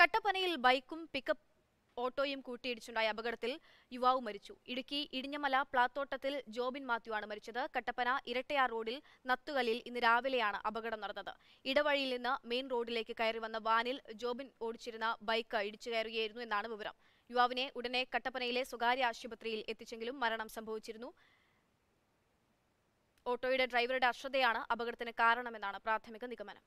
കട്ടപ്പനയിൽ ബൈക്കും പിക്കപ്പ് ഓട്ടോയും കൂട്ടിയിടിച്ചുണ്ടായ അപകടത്തിൽ യുവാവ് മരിച്ചു ഇടുക്കി ഇടിഞ്ഞമല പ്ലാത്തോട്ടത്തിൽ ജോബിൻ മാത്യു ആണ് മരിച്ചത് കട്ടപ്പന ഇരട്ടയാർ റോഡിൽ നത്തുകലിൽ ഇന്ന് രാവിലെയാണ് അപകടം നടന്നത് ഇടവഴിയിൽ നിന്ന് മെയിൻ റോഡിലേക്ക് കയറി വന്ന വാനിൽ ജോബിൻ ഓടിച്ചിരുന്ന ബൈക്ക് ഇടിച്ചു കയറുകയായിരുന്നു എന്നാണ് വിവരം യുവാവിനെ ഉടനെ കട്ടപ്പനയിലെ സ്വകാര്യ ആശുപത്രിയിൽ എത്തിച്ചെങ്കിലും മരണം സംഭവിച്ചിരുന്നു ഓട്ടോയുടെ ഡ്രൈവറുടെ അശ്രദ്ധയാണ് അപകടത്തിന് കാരണമെന്നാണ് പ്രാഥമിക നിഗമനം